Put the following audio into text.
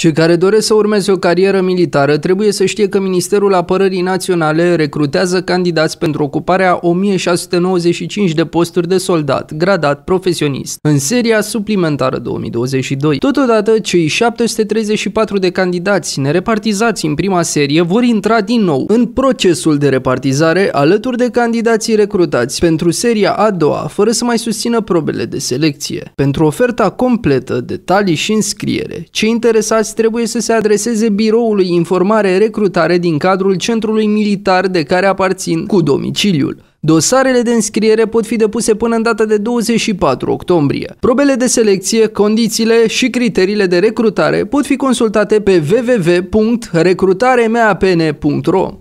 Cei care doresc să urmeze o carieră militară trebuie să știe că Ministerul Apărării Naționale recrutează candidați pentru ocuparea 1695 de posturi de soldat, gradat, profesionist, în seria suplimentară 2022. Totodată, cei 734 de candidați nerepartizați în prima serie vor intra din nou în procesul de repartizare alături de candidații recrutați pentru seria a doua, fără să mai susțină probele de selecție. Pentru oferta completă, detalii și înscriere, cei interesați angajați trebuie să se adreseze biroului informare-recrutare din cadrul centrului militar de care aparțin cu domiciliul. Dosarele de înscriere pot fi depuse până în data de 24 octombrie. Probele de selecție, condițiile și criteriile de recrutare pot fi consultate pe www.recrutaremeapn.ro.